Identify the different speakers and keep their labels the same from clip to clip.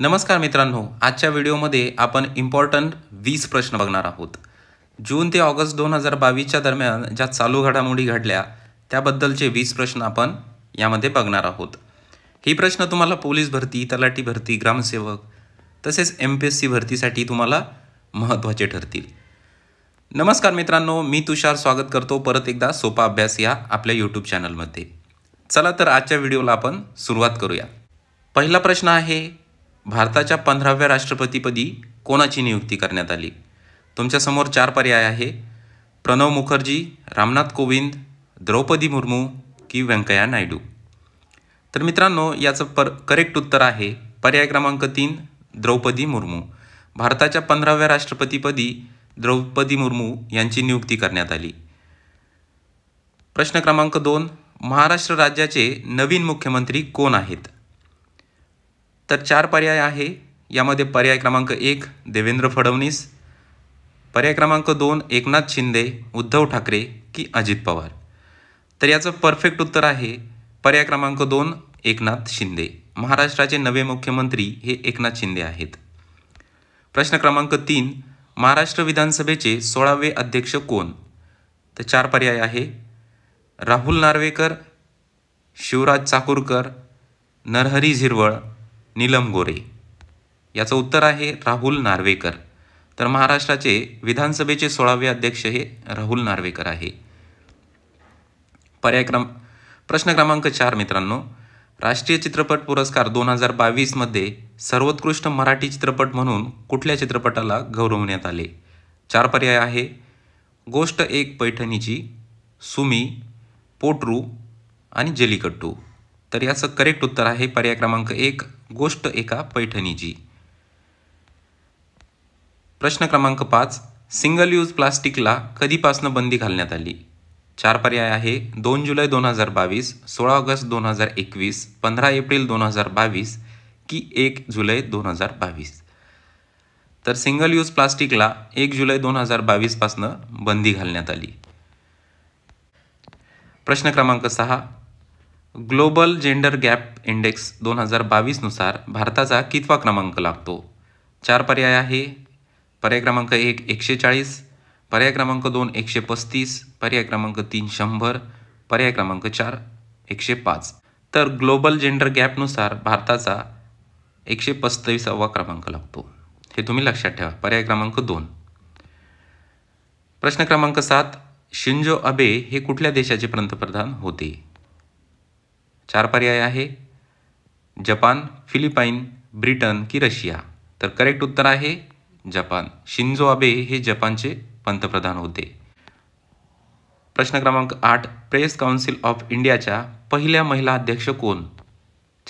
Speaker 1: नमस्कार मित्रांनो आजच्या व्हिडिओमध्ये आपण इम्पॉर्टंट वीस प्रश्न बघणार आहोत जून ते ऑगस्ट दोन हजार बावीसच्या दरम्यान ज्या चालू घडामोडी घडल्या त्याबद्दलचे वीस प्रश्न आपण यामध्ये बघणार आहोत ही प्रश्न तुम्हाला पोलीस भरती तलाठी भरती ग्रामसेवक तसेच एम पी एस सी भरतीसाठी तुम्हाला महत्त्वाचे ठरतील नमस्कार मित्रांनो मी तुषार स्वागत करतो परत एकदा सोपा अभ्यास या आपल्या यूट्यूब चॅनलमध्ये चला तर आजच्या व्हिडिओला आपण सुरुवात करूया पहिला प्रश्न आहे भारताच्या पंधराव्या राष्ट्रपतीपदी कोणाची नियुक्ती करण्यात आली तुमच्यासमोर चार पर्याय आहे प्रणव मुखर्जी रामनाथ कोविंद द्रौपदी मुर्मू की व्यंकय्या नायडू तर मित्रांनो याचं पर करेक्ट उत्तर आहे पर्याय क्रमांक तीन द्रौपदी मुर्मू भारताच्या पंधराव्या राष्ट्रपतीपदी द्रौपदी मुर्मू यांची नियुक्ती करण्यात आली प्रश्न क्रमांक दोन महाराष्ट्र राज्याचे नवीन मुख्यमंत्री कोण आहेत तर चार पर्याय आहे यामध्ये पर्याय क्रमांक एक देवेंद्र फडणवीस पर्याय क्रमांक दोन एकनाथ शिंदे उद्धव ठाकरे की अजित पवार तर याचं परफेक्ट उत्तर आहे पर्याय क्रमांक दोन एकनाथ शिंदे महाराष्ट्राचे नवे मुख्यमंत्री हे एकनाथ शिंदे आहेत प्रश्न क्रमांक तीन महाराष्ट्र विधानसभेचे सोळावे अध्यक्ष कोण तर चार पर्याय आहे राहुल नार्वेकर शिवराज चाकूरकर नरहरी झिरवळ नीलम गोरे याचं उत्तर आहे राहुल नार्वेकर तर महाराष्ट्राचे विधानसभेचे सोळावे अध्यक्ष हे राहुल नार्वेकर आहे पर्याय क्रम प्रश्न क्रमांक चार मित्रांनो राष्ट्रीय चित्रपट पुरस्कार दोन हजार बावीसमध्ये सर्वोत्कृष्ट मराठी चित्रपट म्हणून कुठल्या चित्रपटाला गौरवण्यात आले चार पर्याय आहे गोष्ट एक पैठणीची सुमी पोटरू आणि जलिकट्टू तर याचं करेक्ट उत्तर आहे पर्याय क्रमांक एक गोष्ट एका पैठणीची प्रश्न क्रमांक पाच सिंगल यूज प्लास्टिकला कधीपासनं बंदी घालण्यात आली चार पर्याय आहे दोन जुलै दोन हजार बावीस सोळा ऑगस्ट दोन हजार एकवीस पंधरा एप्रिल दोन हजार बावीस की एक जुलै दोन हजार बावीस तर सिंगल यूज प्लास्टिकला एक जुलै दोन हजार बावीसपासनं बंदी घालण्यात आली प्रश्न क्रमांक सहा ग्लोबल जेंडर गॅप इंडेक्स दोन हजार बावीसनुसार भारताचा कितवा क्रमांक लागतो चार पर्याय आहे पर्याय क्रमांक एक एकशे चाळीस पर्याय क्रमांक दोन एकशे पस्तीस पर्याय क्रमांक तीन शंभर पर्याय क्रमांक चार एकशे पाच तर ग्लोबल जेंडर गॅपनुसार भारताचा एकशे पस्तीसावा क्रमांक लागतो हे तुम्ही लक्षात ठेवा पर्याय क्रमांक दोन प्रश्न क्रमांक सात शिंजो अबे हे कुठल्या देशाचे पंतप्रधान होते चार पर्याय आहे जपान फिलिपाईन ब्रिटन की रशिया तर करेक्ट उत्तर आहे जपान शिंजो आबे हे जपानचे पंतप्रधान होते प्रश्न क्रमांक आठ प्रेस काउन्सिल ऑफ इंडियाच्या पहिल्या महिला अध्यक्ष कोण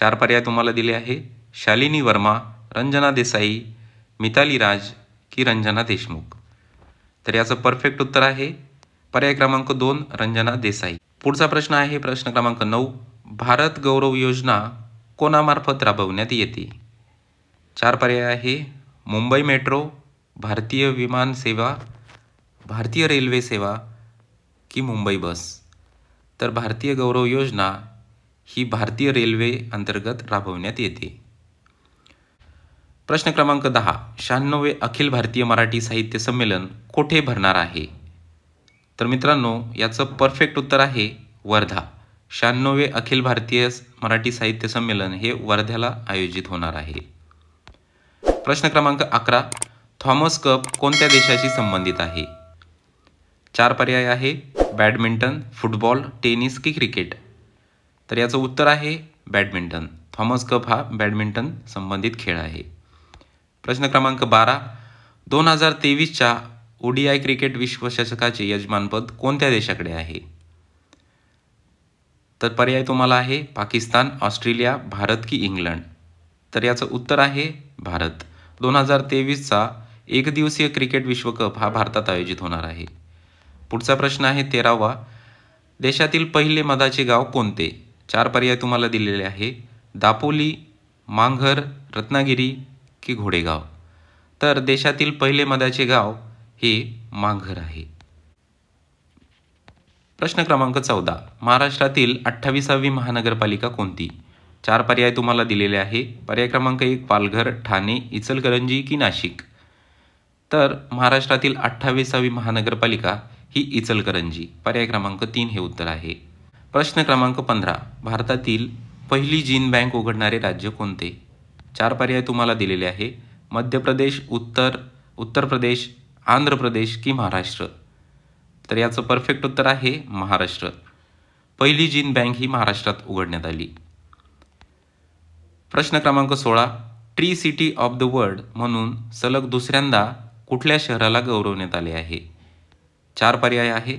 Speaker 1: चार पर्याय तुम्हाला दिले आहे शालिनी वर्मा रंजना देसाई मिताली राज की रंजना देशमुख तर याचं परफेक्ट उत्तर आहे पर्याय क्रमांक दोन रंजना देसाई पुढचा प्रश्न आहे प्रश्न क्रमांक नऊ भारत गौरव योजना कोणामार्फत राबवण्यात येते चार पर्याय आहे मुंबई मेट्रो भारतीय विमान सेवा भारतीय रेल्वे सेवा की मुंबई बस तर भारतीय गौरव योजना ही भारतीय रेल्वे अंतर्गत राबवण्यात येते प्रश्न क्रमांक दहा शहाण्णवे अखिल भारतीय मराठी साहित्य संमेलन कोठे भरणार आहे तर मित्रांनो याचं परफेक्ट उत्तर आहे वर्धा शहाण्णवे अखिल भारतीय मराठी साहित्य संमेलन हे वर्ध्याला आयोजित होणार आहे प्रश्न क्रमांक अकरा थॉमस कप कोणत्या देशाशी संबंधित आहे चार पर्याय आहे बॅडमिंटन फुटबॉल टेनिस की क्रिकेट तर याचं उत्तर आहे बॅडमिंटन थॉमस कप हा बॅडमिंटन संबंधित खेळ आहे प्रश्न क्रमांक बारा दोन हजार तेवीसच्या आय क्रिकेट विश्वचषकाचे यजमानपद कोणत्या देशाकडे आहे तर पर्याय तुम्हाला आहे पाकिस्तान ऑस्ट्रेलिया भारत की इंग्लंड तर याचं उत्तर आहे भारत दोन हजार तेवीसचा एकदिवसीय क्रिकेट विश्वकप हा भारतात आयोजित होणार आहे पुढचा प्रश्न आहे तेरावा देशातील पहिले मधाचे गाव कोणते चार पर्याय तुम्हाला दिलेले आहे दापोली मांघर रत्नागिरी की घोडेगाव तर देशातील पहिले मधाचे गाव हे मांघर आहे प्रश्न क्रमांक चौदा महाराष्ट्रातील अठ्ठावीसावी महानगरपालिका कोणती चार पर्याय तुम्हाला दिलेले आहे पर्याय क्रमांक एक पालघर ठाणे इचलकरंजी की नाशिक तर महाराष्ट्रातील अठ्ठावीसावी महानगरपालिका ही इचलकरंजी पर्याय क्रमांक तीन हे उत्तर आहे प्रश्न क्रमांक पंधरा भारतातील पहिली जीन बँक उघडणारे राज्य कोणते चार पर्याय तुम्हाला दिलेले आहे मध्य प्रदेश उत्तर उत्तर प्रदेश आंध्र प्रदेश की महाराष्ट्र तर याचं परफेक्ट उत्तर आहे महाराष्ट्र पहिली जीन बँक ही महाराष्ट्रात उघडण्यात आली प्रश्न क्रमांक सोळा tree city of the world म्हणून सलग दुसऱ्यांदा कुठल्या शहराला गौरवण्यात आले आहे चार पर्याय आहे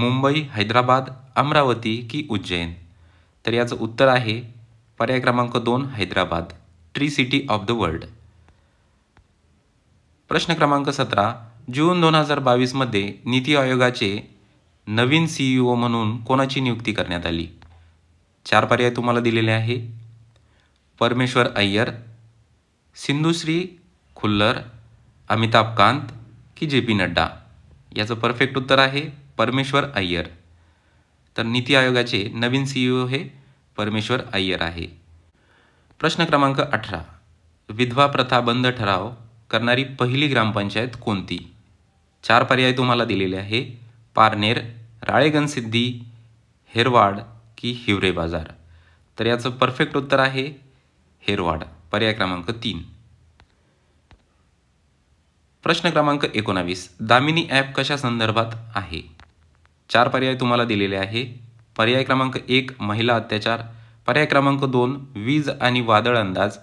Speaker 1: मुंबई हैदराबाद अमरावती की उज्जैन तर याचं उत्तर आहे पर्याय क्रमांक दोन Hyderabad tree city of the world प्रश्न क्रमांक सतरा जून दोन हजार बावीसमध्ये नीती आयोगाचे नवीन सी ई ओ म्हणून कोणाची नियुक्ती करण्यात आली चार पर्याय तुम्हाला दिलेले आहे परमेश्वर अय्यर सिंधुश्री खुल्लर अमिताभ कांत की जे पी नड्डा याचं परफेक्ट उत्तर आहे परमेश्वर अय्यर तर नीती आयोगाचे नवीन सीईओ e हे परमेश्वर अय्यर आहे प्रश्न क्रमांक अठरा विधवा प्रथा बंद ठराव करणारी पहिली ग्रामपंचायत कोणती चार पर्याय तुम्हाला दिलेले आहे पारनेर सिद्धी हेरवाड की हिवरे बाजार तर याचं परफेक्ट उत्तर आहे हेरवाड पर्याय क्रमांक तीन प्रश्न क्रमांक एकोणावीस दामिनी ॲप कशा संदर्भात आहे चार पर्याय तुम्हाला दिलेले आहे पर्याय क्रमांक एक महिला अत्याचार पर्याय क्रमांक दोन वीज आणि वादळ अंदाज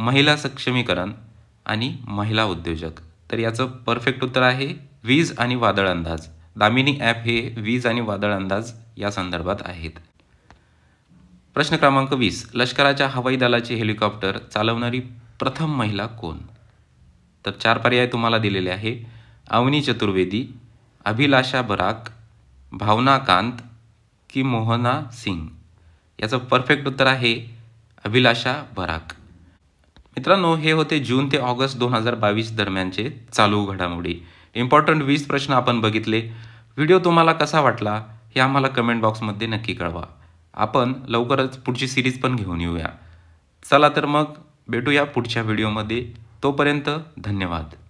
Speaker 1: महिला सक्षमीकरण आणि महिला उद्योजक तर याचं परफेक्ट उत्तर आहे वीज आणि वादळ अंदाज दामिनी ॲप हे वीज आणि वादळ अंदाज या संदर्भात आहेत प्रश्न क्रमांक वीस लष्कराच्या हवाई दलाचे हेलिकॉप्टर चालवणारी प्रथम महिला कोण तर चार पर्याय तुम्हाला दिलेले आहे अवनी चतुर्वेदी अभिलाषा बराक भावना कांत की मोहना सिंग याचं परफेक्ट उत्तर आहे अभिलाषा बराक मित्रांनो हे होते जून ते ऑगस्ट दोन हजार बावीस दरम्यानचे चालू घडामोडी इम्पॉर्टंट वीस प्रश्न आपण बघितले व्हिडिओ तुम्हाला कसा वाटला हे आम्हाला कमेंट बॉक्समध्ये नक्की कळवा आपण लवकरच पुढची सिरीज पण घेऊन येऊया चला तर मग भेटूया पुढच्या व्हिडिओमध्ये तोपर्यंत धन्यवाद